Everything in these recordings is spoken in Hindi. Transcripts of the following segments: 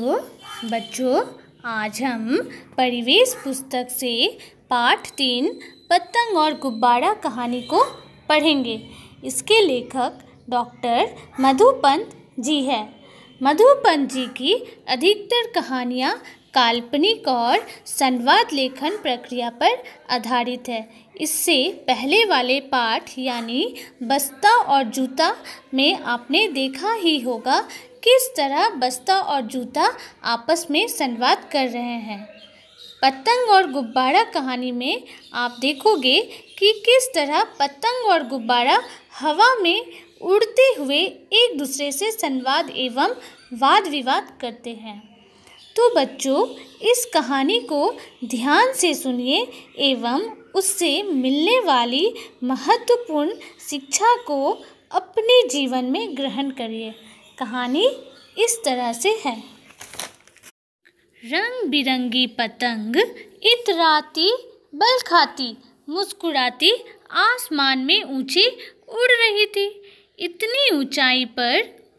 तो बच्चों आज हम परिवेश पुस्तक से पाठ तीन पतंग और गुब्बारा कहानी को पढ़ेंगे इसके लेखक डॉक्टर मधुपंत जी हैं मधुपंत जी की अधिकतर कहानियाँ काल्पनिक और संवाद लेखन प्रक्रिया पर आधारित है इससे पहले वाले पाठ यानी बस्ता और जूता में आपने देखा ही होगा किस तरह बस्ता और जूता आपस में संवाद कर रहे हैं पतंग और गुब्बारा कहानी में आप देखोगे कि किस तरह पतंग और गुब्बारा हवा में उड़ते हुए एक दूसरे से संवाद एवं वाद विवाद करते हैं तो बच्चों इस कहानी को ध्यान से सुनिए एवं उससे मिलने वाली महत्वपूर्ण शिक्षा को अपने जीवन में ग्रहण करिए कहानी इस तरह से है रंग बिरंगी पतंग इतराती बल खाती मुस्कुराती आसमान में ऊंची उड़ रही थी इतनी ऊंचाई पर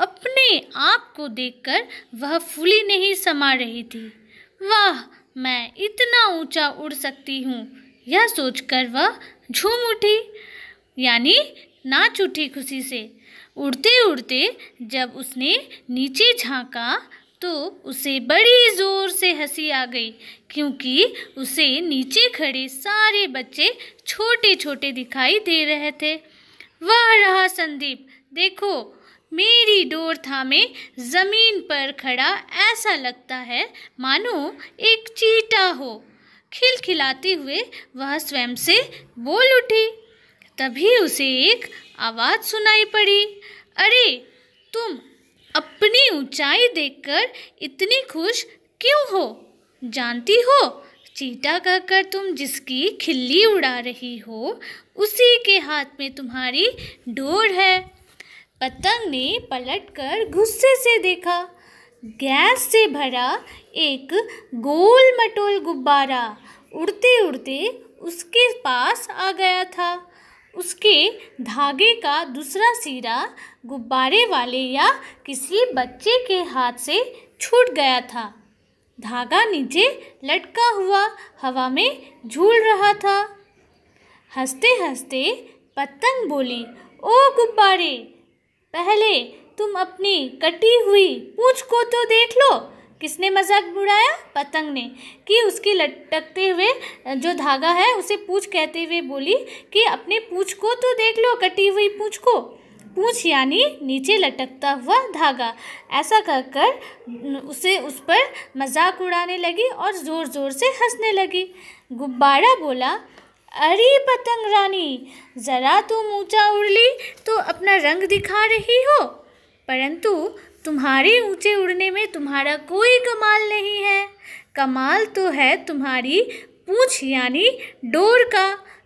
अपने आप को देखकर वह फूली नहीं समा रही थी वाह मैं इतना ऊंचा उड़ सकती हूँ यह सोचकर वह झूम उठी यानी नाच उठी खुशी से उड़ते उड़ते जब उसने नीचे झांका तो उसे बड़ी ज़ोर से हंसी आ गई क्योंकि उसे नीचे खड़े सारे बच्चे छोटे छोटे दिखाई दे रहे थे वह रहा संदीप देखो मेरी डोर थामे ज़मीन पर खड़ा ऐसा लगता है मानो एक चीटा हो खिलखिलाते हुए वह स्वयं से बोल उठी तभी उसे एक आवाज़ सुनाई पड़ी अरे तुम अपनी ऊंचाई देखकर इतनी खुश क्यों हो जानती हो चीटा कहकर तुम जिसकी खिल्ली उड़ा रही हो उसी के हाथ में तुम्हारी डोर है पतंग ने पलटकर गुस्से से देखा गैस से भरा एक गोल मटोल गुब्बारा उड़ते उड़ते उसके पास आ गया था उसके धागे का दूसरा सिरा गुब्बारे वाले या किसी बच्चे के हाथ से छूट गया था धागा नीचे लटका हुआ हवा में झूल रहा था हंसते हंसते पतंग बोली ओ गुब्बारे पहले तुम अपनी कटी हुई पूछ को तो देख लो किसने मजाक उड़ाया पतंग ने कि उसकी लटकते हुए जो धागा है उसे पूछ कहते हुए बोली कि अपने पूछ को तो देख लो कटी हुई पूछ को पूछ यानी नीचे लटकता हुआ धागा ऐसा कहकर उसे उस पर मजाक उड़ाने लगी और ज़ोर ज़ोर से हंसने लगी गुब्बारा बोला अरे पतंग रानी ज़रा तुम ऊँचा उड़ ली तो अपना रंग दिखा रही हो परंतु तुम्हारे ऊंचे उड़ने में तुम्हारा कोई कमाल नहीं है कमाल तो है तुम्हारी पूछ यानी डोर का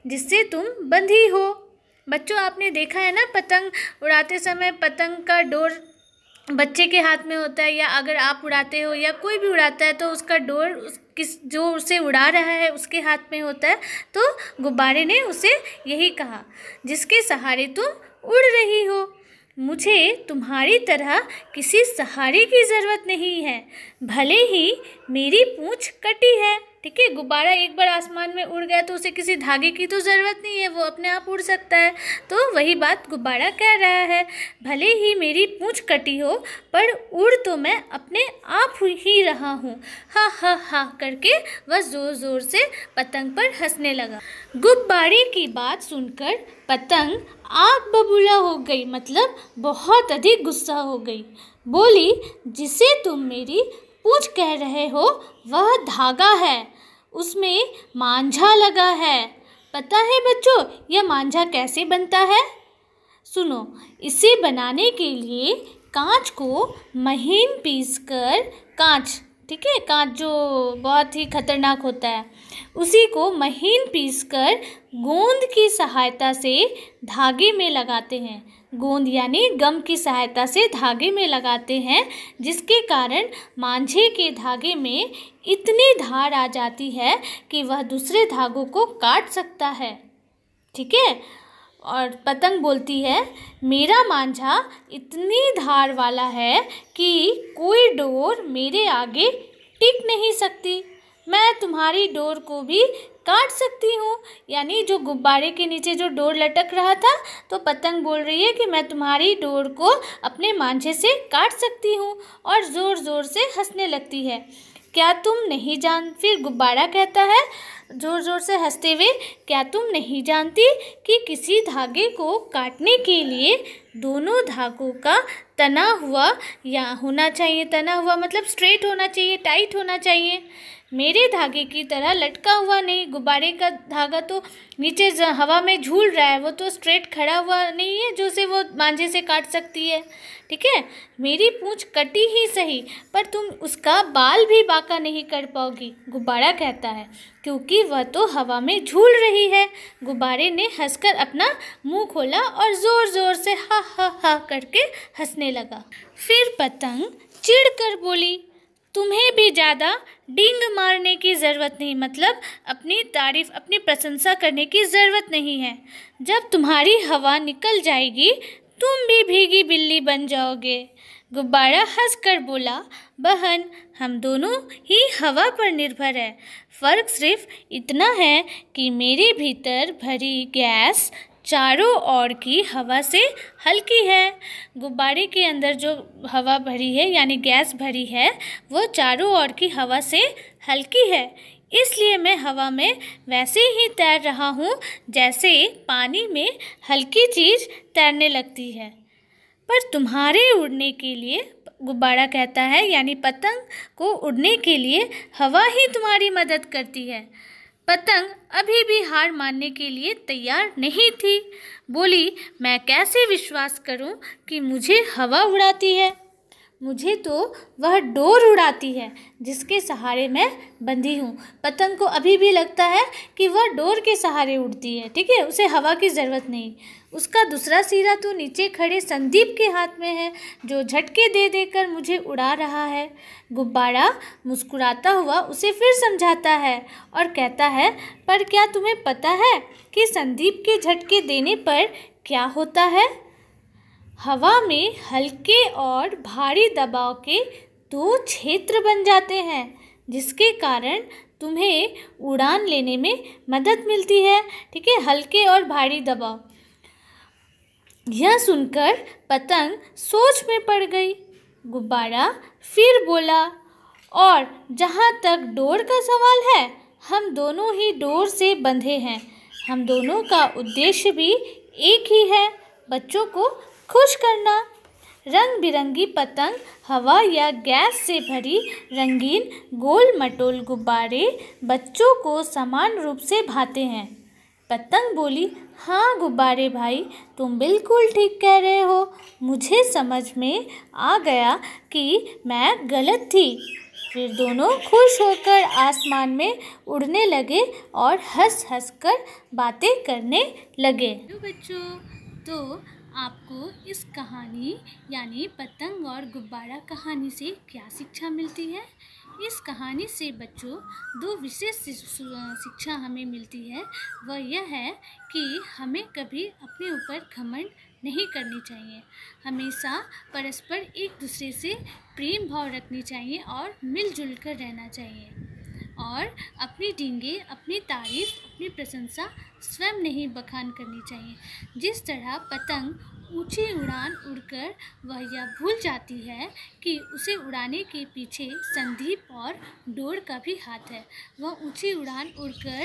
जिससे तुम बंधी हो बच्चों आपने देखा है ना पतंग उड़ाते समय पतंग का डोर बच्चे के हाथ में होता है या अगर आप उड़ाते हो या कोई भी उड़ाता है तो उसका डोर उस किस जो उसे उड़ा रहा है उसके हाथ में होता है तो गुब्बारे ने उसे यही कहा जिसके सहारे तुम उड़ रही हो मुझे तुम्हारी तरह किसी सहारे की ज़रूरत नहीं है भले ही मेरी पूँछ कटी है ठीक है गुब्बारा एक बार आसमान में उड़ गया तो उसे किसी धागे की तो ज़रूरत नहीं है वो अपने आप उड़ सकता है तो वही बात गुब्बारा कह रहा है भले ही मेरी पूँछ कटी हो पर उड़ तो मैं अपने आप ही रहा हूँ हा हा हा करके वह ज़ोर ज़ोर से पतंग पर हंसने लगा गुब्बारे की बात सुनकर पतंग आग बबूला हो गई मतलब बहुत अधिक गुस्सा हो गई बोली जिसे तुम मेरी पूछ कह रहे हो वह धागा है उसमें मांझा लगा है पता है बच्चों यह मांझा कैसे बनता है सुनो इसे बनाने के लिए कांच को महीन पीसकर कांच ठीक है कांच जो बहुत ही खतरनाक होता है उसी को महीन पीसकर गोंद की सहायता से धागे में लगाते हैं गोंद यानी गम की सहायता से धागे में लगाते हैं जिसके कारण मांझे के धागे में इतनी धार आ जाती है कि वह दूसरे धागों को काट सकता है ठीक है और पतंग बोलती है मेरा मांझा इतनी धार वाला है कि कोई डोर मेरे आगे टिक नहीं सकती मैं तुम्हारी डोर को भी काट सकती हूँ यानी जो गुब्बारे के नीचे जो डोर लटक रहा था तो पतंग बोल रही है कि मैं तुम्हारी डोर को अपने मांझे से काट सकती हूँ और ज़ोर ज़ोर से हंसने लगती है क्या तुम नहीं जान फिर गुब्बारा कहता है जोर जोर से हंसते हुए क्या तुम नहीं जानती कि किसी धागे को काटने के लिए दोनों धागों का तना हुआ या होना चाहिए तना हुआ मतलब स्ट्रेट होना चाहिए टाइट होना चाहिए मेरे धागे की तरह लटका हुआ नहीं गुब्बारे का धागा तो नीचे हवा में झूल रहा है वो तो स्ट्रेट खड़ा हुआ नहीं है जो से वो मांझे से काट सकती है ठीक है मेरी पूँछ कटी ही सही पर तुम उसका बाल भी बाका नहीं कर पाओगी गुब्बारा कहता है क्योंकि वह तो हवा में झूल रही है गुब्बारे ने हंसकर अपना मुंह खोला और ज़ोर ज़ोर से हा हा हा करके हंसने लगा फिर पतंग चिढ़ कर बोली तुम्हें भी ज़्यादा डींग मारने की ज़रूरत नहीं मतलब अपनी तारीफ अपनी प्रशंसा करने की ज़रूरत नहीं है जब तुम्हारी हवा निकल जाएगी तुम भी भीगी बिल्ली बन जाओगे गुब्बारा हंस कर बोला बहन हम दोनों ही हवा पर निर्भर है फ़र्क सिर्फ इतना है कि मेरे भीतर भरी गैस चारों ओर की हवा से हल्की है गुब्बारे के अंदर जो हवा भरी है यानी गैस भरी है वो चारों ओर की हवा से हल्की है इसलिए मैं हवा में वैसे ही तैर रहा हूँ जैसे पानी में हल्की चीज़ तैरने लगती है पर तुम्हारे उड़ने के लिए गुब्बारा कहता है यानी पतंग को उड़ने के लिए हवा ही तुम्हारी मदद करती है पतंग अभी भी हार मानने के लिए तैयार नहीं थी बोली मैं कैसे विश्वास करूं कि मुझे हवा उड़ाती है मुझे तो वह डोर उड़ाती है जिसके सहारे मैं बंधी हूँ पतंग को अभी भी लगता है कि वह डोर के सहारे उड़ती है ठीक है उसे हवा की ज़रूरत नहीं उसका दूसरा सिरा तो नीचे खड़े संदीप के हाथ में है जो झटके दे देकर मुझे उड़ा रहा है गुब्बारा मुस्कुराता हुआ उसे फिर समझाता है और कहता है पर क्या तुम्हें पता है कि संदीप के झटके देने पर क्या होता है हवा में हल्के और भारी दबाव के दो क्षेत्र बन जाते हैं जिसके कारण तुम्हें उड़ान लेने में मदद मिलती है ठीक है हल्के और भारी दबाव यह सुनकर पतंग सोच में पड़ गई गुब्बारा फिर बोला और जहाँ तक डोर का सवाल है हम दोनों ही डोर से बंधे हैं हम दोनों का उद्देश्य भी एक ही है बच्चों को खुश करना रंग बिरंगी पतंग हवा या गैस से भरी रंगीन गोल मटोल गुब्बारे बच्चों को समान रूप से भाते हैं पतंग बोली हाँ गुब्बारे भाई तुम बिल्कुल ठीक कह रहे हो मुझे समझ में आ गया कि मैं गलत थी फिर दोनों खुश होकर आसमान में उड़ने लगे और हंस हंस कर बातें करने लगे बच्चों तो आपको इस कहानी यानी पतंग और गुब्बारा कहानी से क्या शिक्षा मिलती है इस कहानी से बच्चों दो विशेष शिक्षा हमें मिलती है वह यह है कि हमें कभी अपने ऊपर घमंड नहीं करनी चाहिए हमेशा परस्पर एक दूसरे से प्रेम भाव रखनी चाहिए और मिलजुल कर रहना चाहिए और अपनी डींगे अपनी तारीफ अपनी प्रशंसा स्वयं नहीं बखान करनी चाहिए जिस तरह पतंग ऊंची उड़ान उड़कर वह यह भूल जाती है कि उसे उड़ाने के पीछे संदीप और डोर का भी हाथ है वह ऊंची उड़ान उड़कर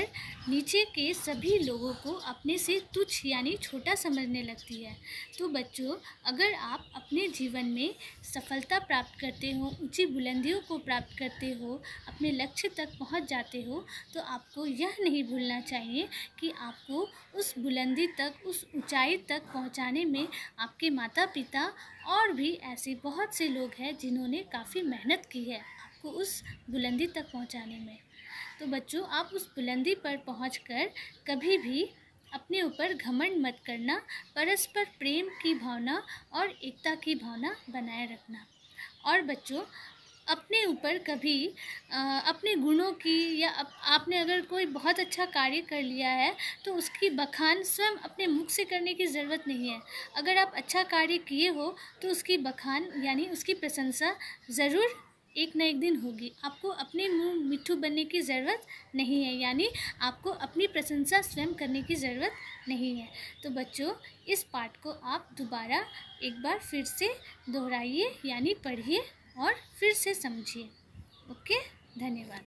नीचे के सभी लोगों को अपने से तुच्छ यानी छोटा समझने लगती है तो बच्चों अगर आप अपने जीवन में सफलता प्राप्त करते हो ऊंची बुलंदियों को प्राप्त करते हो अपने लक्ष्य तक पहुंच जाते हो तो आपको यह नहीं भूलना चाहिए कि आपको उस बुलंदी तक उस ऊँचाई तक पहुँचाने में आपके माता पिता और भी ऐसे बहुत से लोग हैं जिन्होंने काफ़ी मेहनत की है आपको उस बुलंदी तक पहुंचाने में तो बच्चों आप उस बुलंदी पर पहुंचकर कभी भी अपने ऊपर घमंड मत करना परस्पर प्रेम की भावना और एकता की भावना बनाए रखना और बच्चों अपने ऊपर कभी आ, अपने गुणों की या अप, आपने अगर कोई बहुत अच्छा कार्य कर लिया है तो उसकी बखान स्वयं अपने मुख से करने की ज़रूरत नहीं है अगर आप अच्छा कार्य किए हो तो उसकी बखान यानी उसकी प्रशंसा ज़रूर एक ना एक दिन होगी आपको अपने मुंह मिट्ठू बनने की ज़रूरत नहीं है यानी आपको अपनी प्रशंसा स्वयं करने की ज़रूरत नहीं है तो बच्चों इस पाठ को आप दोबारा एक बार फिर से दोहराइए यानी पढ़िए और फिर से समझिए ओके धन्यवाद